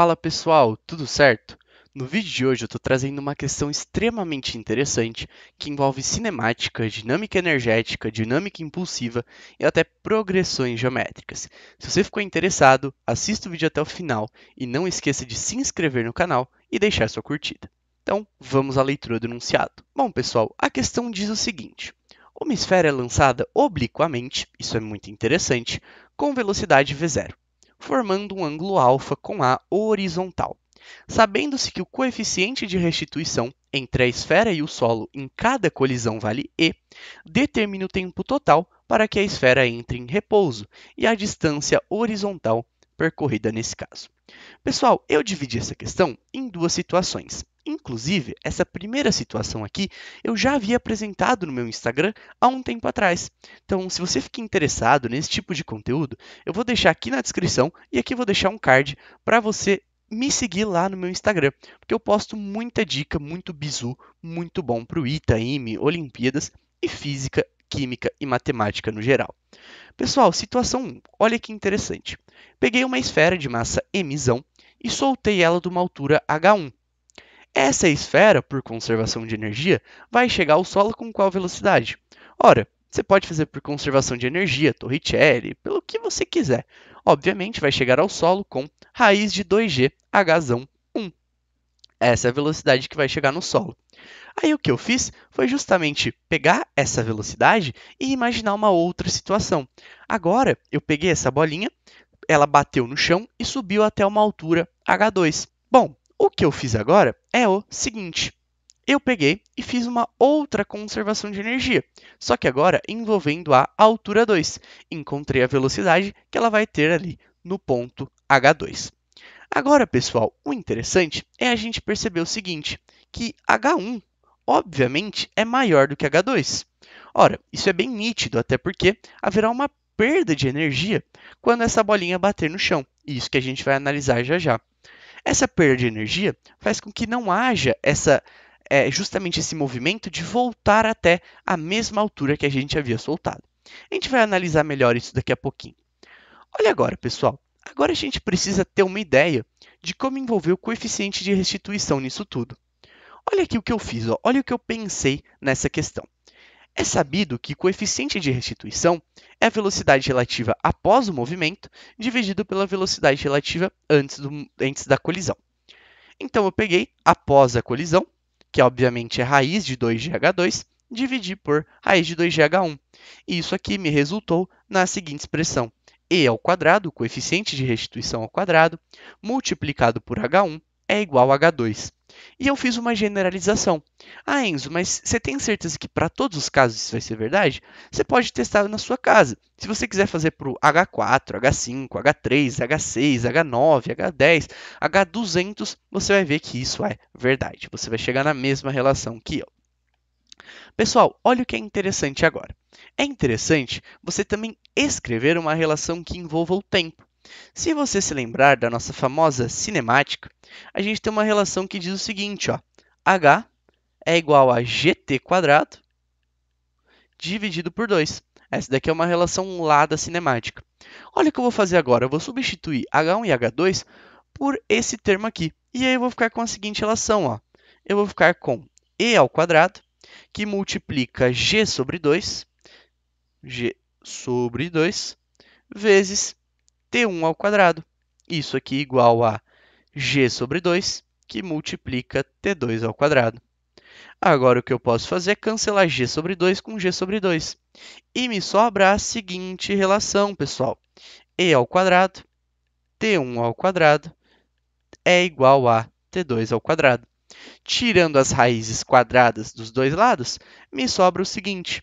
Fala pessoal, tudo certo? No vídeo de hoje eu estou trazendo uma questão extremamente interessante que envolve cinemática, dinâmica energética, dinâmica impulsiva e até progressões geométricas. Se você ficou interessado, assista o vídeo até o final e não esqueça de se inscrever no canal e deixar sua curtida. Então, vamos à leitura do enunciado. Bom pessoal, a questão diz o seguinte. Uma esfera é lançada obliquamente, isso é muito interessante, com velocidade v0 formando um ângulo alfa com a horizontal. Sabendo-se que o coeficiente de restituição entre a esfera e o solo em cada colisão vale E, determine o tempo total para que a esfera entre em repouso e a distância horizontal percorrida nesse caso. Pessoal, eu dividi essa questão em duas situações. Inclusive, essa primeira situação aqui eu já havia apresentado no meu Instagram há um tempo atrás. Então, se você fica interessado nesse tipo de conteúdo, eu vou deixar aqui na descrição e aqui vou deixar um card para você me seguir lá no meu Instagram, porque eu posto muita dica, muito bizu, muito bom para o ITA, IME, Olimpíadas e física, química e matemática no geral. Pessoal, situação 1, olha que interessante. Peguei uma esfera de massa M e soltei ela de uma altura H1. Essa esfera, por conservação de energia, vai chegar ao solo com qual velocidade? Ora, você pode fazer por conservação de energia, Torricelli, pelo que você quiser. Obviamente, vai chegar ao solo com raiz de 2G, h 1. Essa é a velocidade que vai chegar no solo. Aí o que eu fiz foi justamente pegar essa velocidade e imaginar uma outra situação. Agora, eu peguei essa bolinha, ela bateu no chão e subiu até uma altura H2. Bom, o que eu fiz agora é o seguinte: eu peguei e fiz uma outra conservação de energia, só que agora envolvendo a altura 2. Encontrei a velocidade que ela vai ter ali no ponto H2. Agora, pessoal, o interessante é a gente perceber o seguinte, que H1, obviamente, é maior do que H2. Ora, isso é bem nítido, até porque haverá uma perda de energia quando essa bolinha bater no chão. Isso que a gente vai analisar já já. Essa perda de energia faz com que não haja essa é, justamente esse movimento de voltar até a mesma altura que a gente havia soltado. A gente vai analisar melhor isso daqui a pouquinho. Olha agora, pessoal. Agora a gente precisa ter uma ideia de como envolver o coeficiente de restituição nisso tudo. Olha aqui o que eu fiz, ó. olha o que eu pensei nessa questão. É sabido que coeficiente de restituição é a velocidade relativa após o movimento dividido pela velocidade relativa antes, do, antes da colisão. Então eu peguei após a colisão, que obviamente é raiz de 2gh2, dividi por raiz de 2gh1. E isso aqui me resultou na seguinte expressão: e ao quadrado, o coeficiente de restituição ao quadrado, multiplicado por h1, é igual a H2. E eu fiz uma generalização. Ah, Enzo, mas você tem certeza que para todos os casos isso vai ser verdade? Você pode testar na sua casa. Se você quiser fazer para o H4, H5, H3, H6, H9, H10, H200, você vai ver que isso é verdade. Você vai chegar na mesma relação que eu. Pessoal, olha o que é interessante agora. É interessante você também escrever uma relação que envolva o tempo. Se você se lembrar da nossa famosa cinemática, a gente tem uma relação que diz o seguinte, ó, H é igual a gt quadrado dividido por 2. Essa daqui é uma relação lá da cinemática. Olha o que eu vou fazer agora, eu vou substituir H1 e H2 por esse termo aqui. E aí eu vou ficar com a seguinte relação, ó. Eu vou ficar com E ao quadrado, que multiplica G sobre 2, G sobre 2, vezes t1 ao quadrado. Isso aqui é igual a g sobre 2, que multiplica t2 ao quadrado. Agora, o que eu posso fazer é cancelar g sobre 2 com g sobre 2. E me sobra a seguinte relação, pessoal. e ao quadrado, t1 ao quadrado, é igual a t2 ao quadrado. Tirando as raízes quadradas dos dois lados, me sobra o seguinte.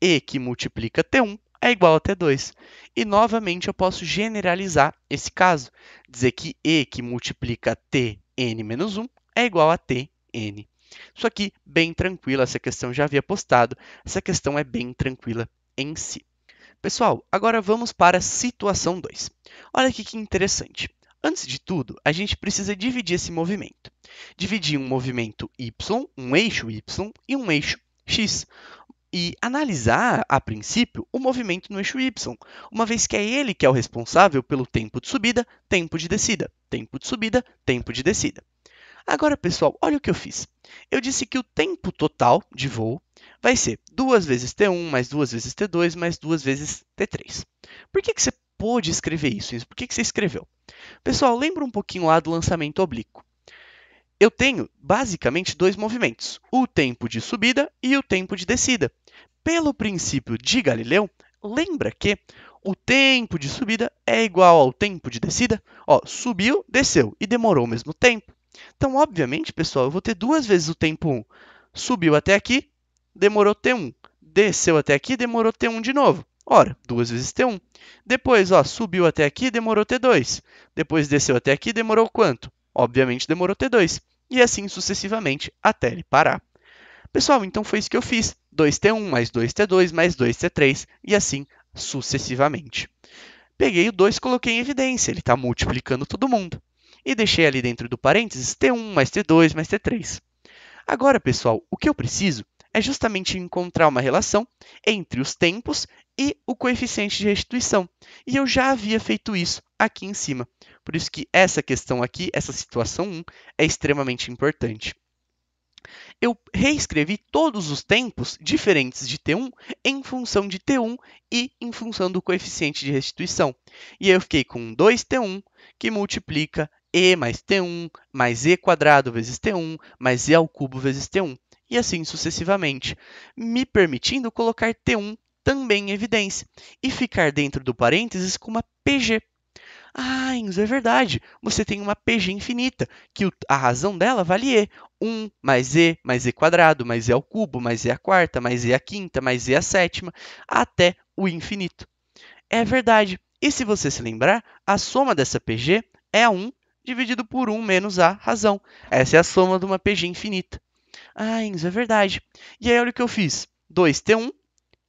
e que multiplica t1 é igual a T2. E novamente eu posso generalizar esse caso, dizer que E que multiplica Tn menos 1 é igual a Tn. Isso aqui, bem tranquilo, essa questão já havia postado, essa questão é bem tranquila em si. Pessoal, agora vamos para a situação 2. Olha aqui que interessante. Antes de tudo, a gente precisa dividir esse movimento. Dividir um movimento y, um eixo y e um eixo x e analisar, a princípio, o movimento no eixo Y, uma vez que é ele que é o responsável pelo tempo de subida, tempo de descida, tempo de subida, tempo de descida. Agora, pessoal, olha o que eu fiz. Eu disse que o tempo total de voo vai ser 2 vezes T1, mais 2 vezes T2, mais 2 vezes T3. Por que, que você pôde escrever isso? Por que, que você escreveu? Pessoal, lembra um pouquinho lá do lançamento oblíquo eu tenho basicamente dois movimentos: o tempo de subida e o tempo de descida. Pelo princípio de Galileu, lembra que o tempo de subida é igual ao tempo de descida? Ó, subiu, desceu e demorou o mesmo tempo. Então, obviamente, pessoal, eu vou ter duas vezes o tempo 1. Subiu até aqui, demorou T1. Desceu até aqui, demorou T1 de novo. Ora, duas vezes T1. Depois, ó, subiu até aqui, demorou T2. Depois desceu até aqui, demorou quanto? Obviamente demorou T2, e assim sucessivamente até ele parar. Pessoal, então foi isso que eu fiz. 2T1 mais 2T2 mais 2T3 e assim sucessivamente. Peguei o 2 coloquei em evidência, ele está multiplicando todo mundo. E deixei ali dentro do parênteses T1 mais T2 mais T3. Agora, pessoal, o que eu preciso é justamente encontrar uma relação entre os tempos e o coeficiente de restituição. E eu já havia feito isso aqui em cima. Por isso que essa questão aqui, essa situação 1, é extremamente importante. Eu reescrevi todos os tempos diferentes de T1 em função de T1 e em função do coeficiente de restituição. E eu fiquei com 2T1 que multiplica E mais T1 mais E quadrado vezes T1 mais E ao cubo vezes T1 e assim sucessivamente, me permitindo colocar T1 também em evidência e ficar dentro do parênteses com uma PG. Ah, Enzo, é verdade. Você tem uma PG infinita, que a razão dela vale E. 1 mais E mais E quadrado, mais E ao cubo, mais E a quarta, mais E a quinta, mais E a sétima, até o infinito. É verdade. E se você se lembrar, a soma dessa PG é 1 dividido por 1 menos a razão. Essa é a soma de uma PG infinita. Ah, Enzo, é verdade. E aí olha o que eu fiz. 2T1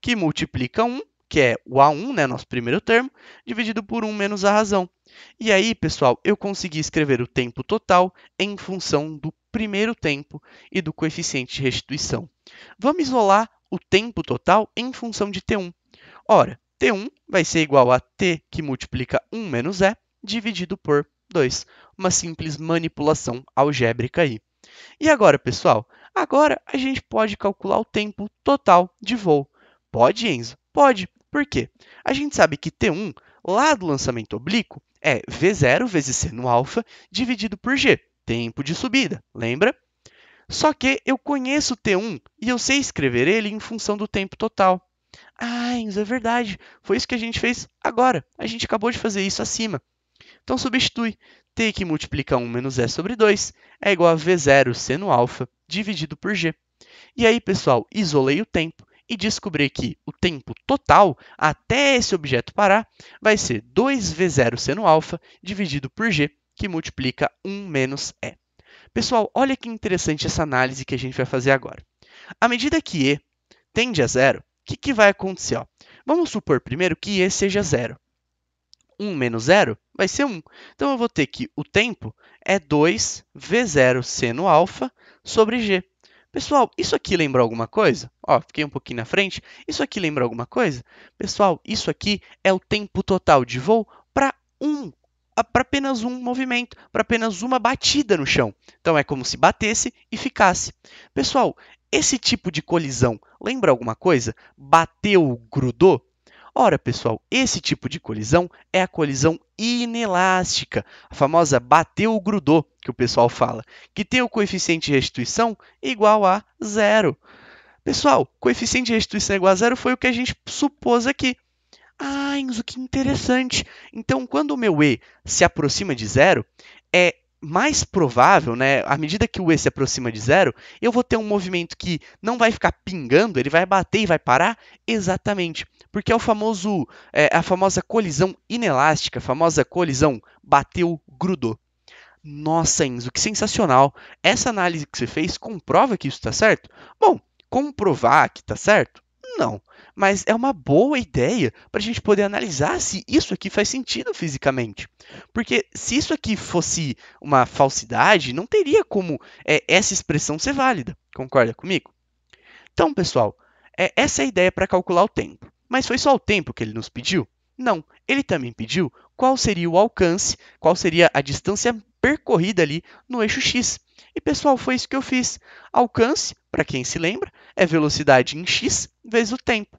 que multiplica 1, que é o A1, né, nosso primeiro termo, dividido por 1 menos a razão. E aí, pessoal, eu consegui escrever o tempo total em função do primeiro tempo e do coeficiente de restituição. Vamos isolar o tempo total em função de T1. Ora, T1 vai ser igual a T que multiplica 1 menos E dividido por 2. Uma simples manipulação algébrica aí. E agora, pessoal? Agora a gente pode calcular o tempo total de voo. Pode, Enzo? Pode. Por quê? A gente sabe que T1, lá do lançamento oblíquo, é V0 vezes seno alfa dividido por G, tempo de subida, lembra? Só que eu conheço T1 e eu sei escrever ele em função do tempo total. Ah, Enzo, é verdade. Foi isso que a gente fez agora. A gente acabou de fazer isso acima. Então substitui. T que multiplica 1 menos E sobre 2 é igual a V0 seno alfa dividido por G. E aí, pessoal, isolei o tempo e descobrir que o tempo total até esse objeto parar vai ser 2v0 seno alfa dividido por g, que multiplica 1 menos e. Pessoal, olha que interessante essa análise que a gente vai fazer agora. À medida que e tende a zero, o que, que vai acontecer? Ó? Vamos supor primeiro que e seja zero. 1 menos 0 vai ser 1. Então, eu vou ter que o tempo é 2 v0 seno alfa sobre g. Pessoal, isso aqui lembra alguma coisa? Ó, fiquei um pouquinho na frente. Isso aqui lembra alguma coisa? Pessoal, isso aqui é o tempo total de voo para um para apenas um movimento, para apenas uma batida no chão. Então é como se batesse e ficasse. Pessoal, esse tipo de colisão lembra alguma coisa? Bateu, grudou? Ora, pessoal, esse tipo de colisão é a colisão inelástica, a famosa bateu-grudou, que o pessoal fala, que tem o coeficiente de restituição igual a zero. Pessoal, coeficiente de restituição igual a zero foi o que a gente supôs aqui. Ah, Enzo, que interessante. Então, quando o meu E se aproxima de zero, é mais provável, né, à medida que o E se aproxima de zero, eu vou ter um movimento que não vai ficar pingando, ele vai bater e vai parar exatamente porque é o famoso é, a famosa colisão inelástica, a famosa colisão bateu, grudou. Nossa, Enzo, que sensacional! Essa análise que você fez comprova que isso está certo? Bom, comprovar que está certo? Não, mas é uma boa ideia para a gente poder analisar se isso aqui faz sentido fisicamente. Porque se isso aqui fosse uma falsidade, não teria como é, essa expressão ser válida. Concorda comigo? Então, pessoal, é, essa é a ideia para calcular o tempo. Mas foi só o tempo que ele nos pediu? Não, ele também pediu qual seria o alcance, qual seria a distância percorrida ali no eixo x. E pessoal, foi isso que eu fiz. Alcance, para quem se lembra, é velocidade em x vezes o tempo.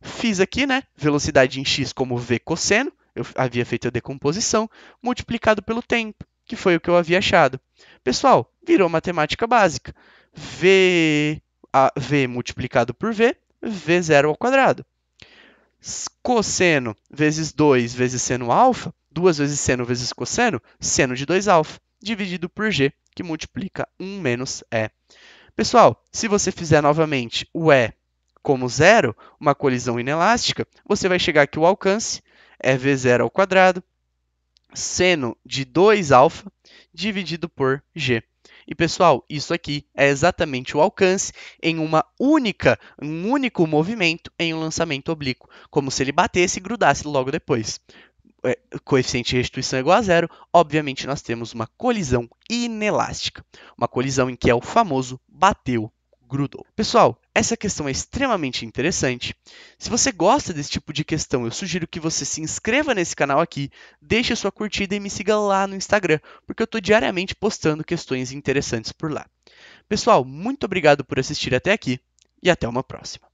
Fiz aqui, né, velocidade em x como v cosseno, eu havia feito a decomposição, multiplicado pelo tempo, que foi o que eu havia achado. Pessoal, virou matemática básica. v, a, v multiplicado por v, v0 ao quadrado cosseno vezes 2 vezes seno alfa, 2 vezes seno vezes cosseno, seno de 2 alfa, dividido por g, que multiplica 1 menos e. Pessoal, se você fizer novamente o e como zero, uma colisão inelástica, você vai chegar que o alcance é v0 ao quadrado, seno de 2 alfa dividido por g. E pessoal, isso aqui é exatamente o alcance em uma única, um único movimento em um lançamento oblíquo, como se ele batesse e grudasse logo depois. É, coeficiente de restituição é igual a zero, obviamente nós temos uma colisão inelástica, uma colisão em que é o famoso bateu Pessoal, essa questão é extremamente interessante. Se você gosta desse tipo de questão, eu sugiro que você se inscreva nesse canal aqui, deixe sua curtida e me siga lá no Instagram, porque eu estou diariamente postando questões interessantes por lá. Pessoal, muito obrigado por assistir até aqui e até uma próxima.